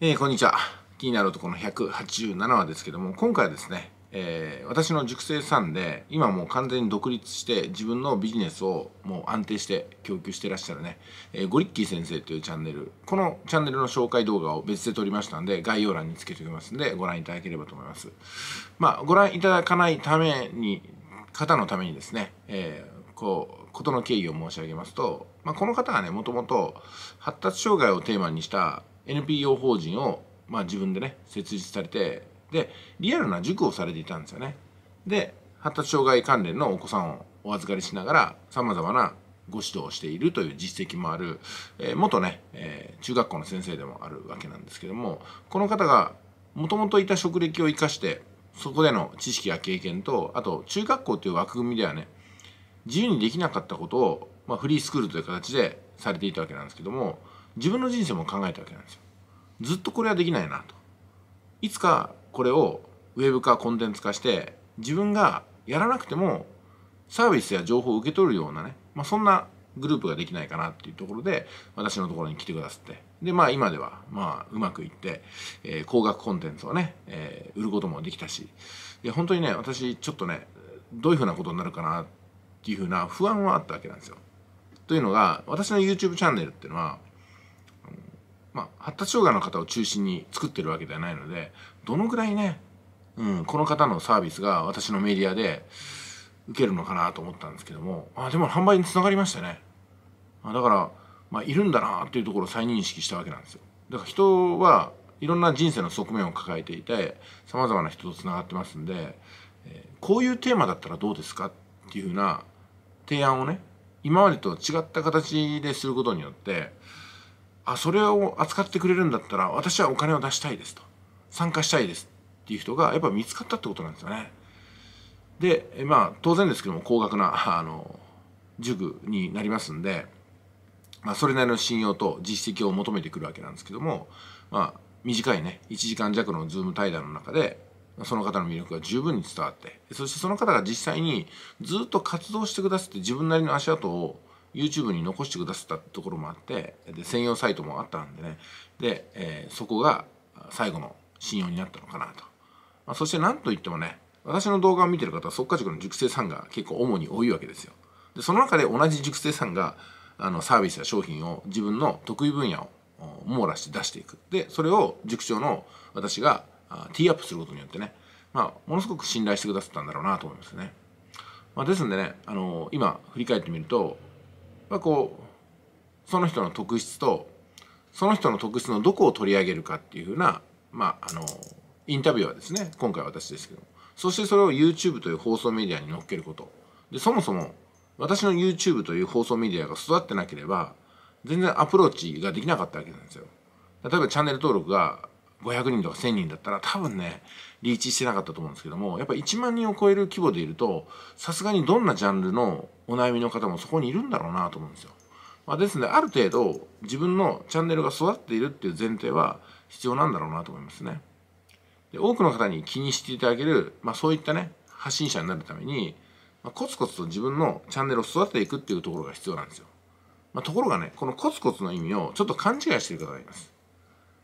えー、こんにちは。気になるとこの187話ですけども、今回はですね、えー、私の塾生さんで、今もう完全に独立して、自分のビジネスをもう安定して供給してらっしゃるね、えー、ゴリッキー先生というチャンネル、このチャンネルの紹介動画を別で撮りましたんで、概要欄につけておきますんで、ご覧いただければと思います。まあ、ご覧いただかないために、方のためにですね、えこう、ことの経緯を申し上げますと、まあ、この方はね、もともと発達障害をテーマにした NPO 法人を、まあ、自分でね設立されてでリアルな塾をされていたんですよねで発達障害関連のお子さんをお預かりしながらさまざまなご指導をしているという実績もある、えー、元ね、えー、中学校の先生でもあるわけなんですけどもこの方がもともといた職歴を生かしてそこでの知識や経験とあと中学校という枠組みではね自由にできなかったことを、まあ、フリースクールという形でされていたわけなんですけども自分の人生も考えたわけなんですよずっとこれはできないなといつかこれをウェブ化コンテンツ化して自分がやらなくてもサービスや情報を受け取るようなね、まあ、そんなグループができないかなっていうところで私のところに来てくださってでまあ今ではまあうまくいって、えー、高額コンテンツをね、えー、売ることもできたしいや本当にね私ちょっとねどういうふうなことになるかなっていうふうな不安はあったわけなんですよ。というのが私の YouTube チャンネルっていうのはまあ、発達障害の方を中心に作ってるわけではないのでどのぐらいね、うん、この方のサービスが私のメディアで受けるのかなと思ったんですけどもあでも販売につながりましたねだから、まあ、いるんだなっていうところを再認識したわけなんですよだから人はいろんな人生の側面を抱えていてさまざまな人とつながってますんで、えー、こういうテーマだったらどうですかっていうふうな提案をね今までと違った形ですることによってあそれを扱ってくれるんだったら私はお金を出したいですと参加したいですっていう人がやっぱ見つかったってことなんですよねでまあ当然ですけども高額な あの塾になりますんで、まあ、それなりの信用と実績を求めてくるわけなんですけどもまあ短いね1時間弱のズーム対談の中でその方の魅力が十分に伝わってそしてその方が実際にずっと活動してくださって自分なりの足跡を YouTube に残してくださったところもあってで専用サイトもあったんでねで、えー、そこが最後の信用になったのかなと、まあ、そして何といってもね私の動画を見てる方はっか塾の塾生さんが結構主に多いわけですよでその中で同じ塾生さんがあのサービスや商品を自分の得意分野を網羅して出していくでそれを塾長の私がティーアップすることによってね、まあ、ものすごく信頼してくださったんだろうなと思いますね、まあ、ですんでねあの今振り返ってみるとぱこうその人の特質とその人の特質のどこを取り上げるかっていうふうな、まあ、あのインタビューはですね今回私ですけどそしてそれを YouTube という放送メディアに乗っけることでそもそも私の YouTube という放送メディアが育ってなければ全然アプローチができなかったわけなんですよ例えばチャンネル登録が500人とか1000人だったら多分ねリーチしてなかったと思うんですけどもやっぱ1万人を超える規模でいるとさすがにどんなジャンルのお悩みの方もそこにいるんだろうなと思うんですよ。まあ、ですのである程度自分のチャンネルが育っているっていう前提は必要なんだろうなと思いますね。で多くの方に気にしていただける、まあ、そういったね発信者になるために、まあ、コツコツと自分のチャンネルを育てていくっていうところが必要なんですよ。まあ、ところがねこのコツコツの意味をちょっと勘違いしてる方がいます。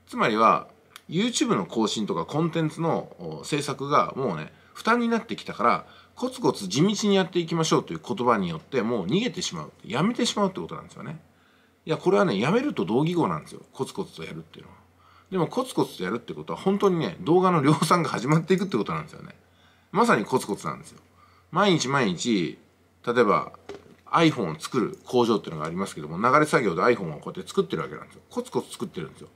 つまりは YouTube の更新とかコンテンツの制作がもうね負担になってきたからコツコツ地道にやっていきましょうという言葉によってもう逃げてしまうやめてしまうってことなんですよねいやこれはねやめると同義語なんですよコツコツとやるっていうのはでもコツコツとやるってことは本当にね動画の量産が始まっていくってことなんですよねまさにコツコツなんですよ毎日毎日例えば iPhone を作る工場っていうのがありますけども流れ作業で iPhone をこうやって作ってるわけなんですよコツコツ作ってるんですよ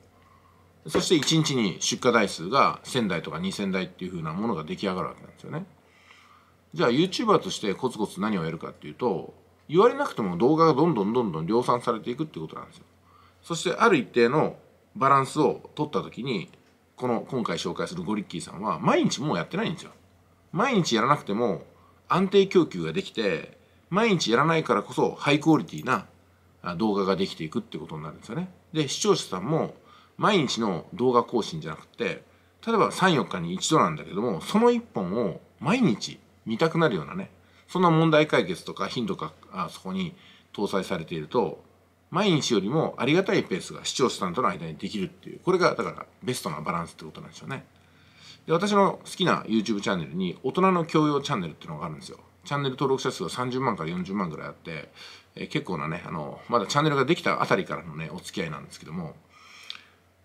そして1日に出荷台数が1000台とか2000台っていうふうなものが出来上がるわけなんですよね。じゃあ YouTuber としてコツコツ何をやるかっていうと言われなくても動画がどんどんどんどん量産されていくってことなんですよ。そしてある一定のバランスを取った時にこの今回紹介するゴリッキーさんは毎日もうやってないんですよ。毎日やらなくても安定供給ができて毎日やらないからこそハイクオリティな動画ができていくってことになるんですよね。で視聴者さんも毎日の動画更新じゃなくて例えば34日に一度なんだけどもその1本を毎日見たくなるようなねそんな問題解決とか頻度があそこに搭載されていると毎日よりもありがたいペースが視聴者さんとの間にできるっていうこれがだからベストなバランスってことなんですよねで私の好きな YouTube チャンネルに大人の教養チャンネルっていうのがあるんですよチャンネル登録者数が30万から40万ぐらいあって、え結構なねあのまだチャンネルができたあたりからのねお付き合いなんですけども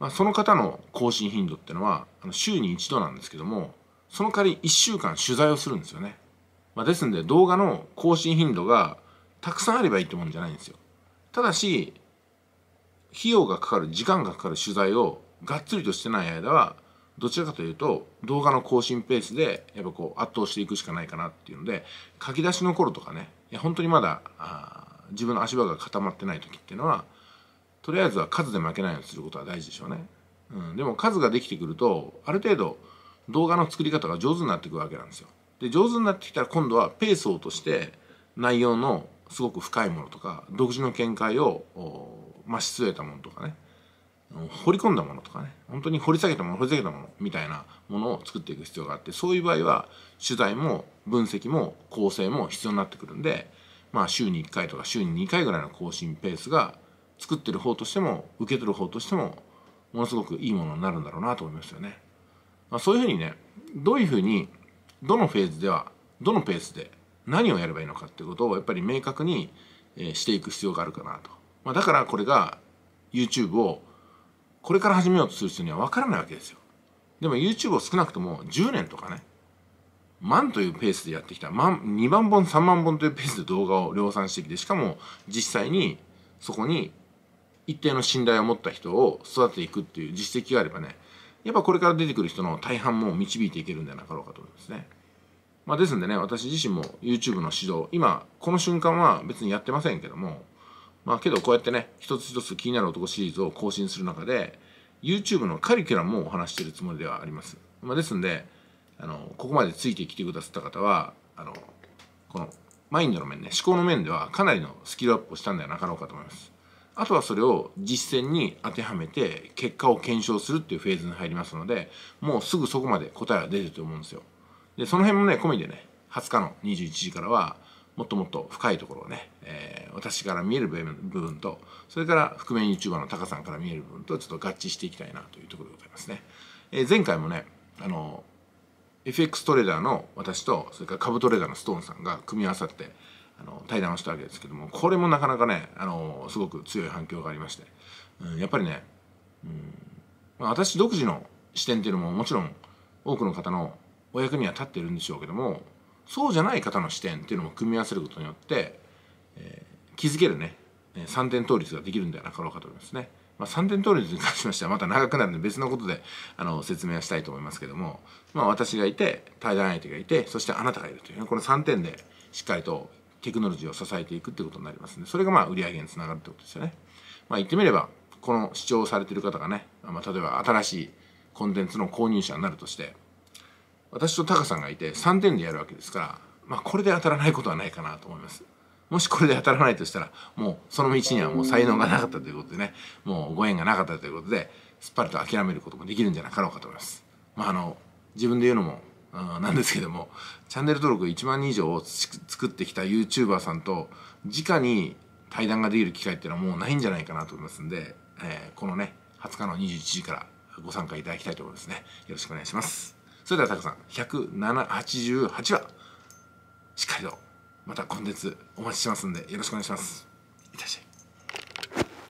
まあ、その方の更新頻度ってのはあの週に1度なんですけどもその代わり1週間取材をするんですよね、まあ、ですんで動画の更新頻度がたくさんあればいいってもんじゃないんですよただし費用がかかる時間がかかる取材をがっつりとしてない間はどちらかというと動画の更新ペースでやっぱこう圧倒していくしかないかなっていうので書き出しの頃とかねいや本当にまだ自分の足場が固まってない時っていうのはとりあえずは数で負けないようにすることは大事でしょうね、うん、でも数ができてくるとある程度動画の作り方が上手になってくるわけなんですよで上手になってきたら今度はペースを落として内容のすごく深いものとか独自の見解を増し据えたものとかね掘り込んだものとかね本当に掘り下げたもの掘り下げたものみたいなものを作っていく必要があってそういう場合は取材も分析も構成も必要になってくるんでまあ週に1回とか週に2回ぐらいの更新ペースが作ってる方としても受け取る方としてもものすごくいいものになるんだろうなと思いますよね。まあ、そういうふうにねどういうふうにどのフェーズではどのペースで何をやればいいのかっていうことをやっぱり明確にしていく必要があるかなと。まあ、だからこれが YouTube をこれから始めようとする人には分からないわけですよ。でも YouTube を少なくとも10年とかね万というペースでやってきた万2万本3万本というペースで動画を量産してきてしかも実際にそこに一定の信頼を持った人を育てていくっていう実績があればねやっぱこれから出てくる人の大半も導いていけるんじゃなかろうかと思うんですね。まあ、ですんでね私自身も YouTube の指導今この瞬間は別にやってませんけどもまあけどこうやってね一つ一つ気になる男シリーズを更新する中で YouTube のカリキュラムをお話してるつもりではあります。まあ、ですんであのここまでついてきてくださった方はあのこのマインドの面ね思考の面ではかなりのスキルアップをしたんではなかろうかと思います。あとはそれを実践に当てはめて結果を検証するっていうフェーズに入りますのでもうすぐそこまで答えは出てると思うんですよでその辺もね込みでね20日の21時からはもっともっと深いところをね、えー、私から見える部分とそれから覆面 YouTuber のタカさんから見える部分とちょっと合致していきたいなというところでございますね、えー、前回もねあの FX トレーダーの私とそれから株トレーダーのストーンさんが組み合わさっての対談をしたわけですけどもこれもなかなかねあのすごく強い反響がありまして、うん、やっぱりね、うん、私独自の視点っていうのももちろん多くの方のお役には立ってるんでしょうけどもそうじゃない方の視点っていうのも組み合わせることによって、えー、気づけるね3点倒立ができるんではなかろうかと思いますね。まあ、3点倒立に関しましてはまた長くなるんで別のことであの説明はしたいと思いますけども、まあ、私がいて対談相手がいてそしてあなたがいるというこの3点でしっかりとテクノロジーを支えていくってことになりますね。それがまあ売り上げにつながるってことですよね。まあ言ってみれば、この視聴されてる方がね、まあ、例えば新しいコンテンツの購入者になるとして、私とタカさんがいて3点でやるわけですから、まあこれで当たらないことはないかなと思います。もしこれで当たらないとしたら、もうその道にはもう才能がなかったということでね、もうご縁がなかったということで、すっぱりと諦めることもできるんじゃなかろうかと思います。まああの、自分で言うのもなんですけどもチャンネル登録1万人以上を作ってきた YouTuber さんと直に対談ができる機会っていうのはもうないんじゃないかなと思いますんで、えー、このね20日の21時からご参加いただきたいと思いますねよろしくお願いしますそれではたくさん188話しっかりとまたコンテンツお待ちしてますんでよろしくお願いしますいらっしゃい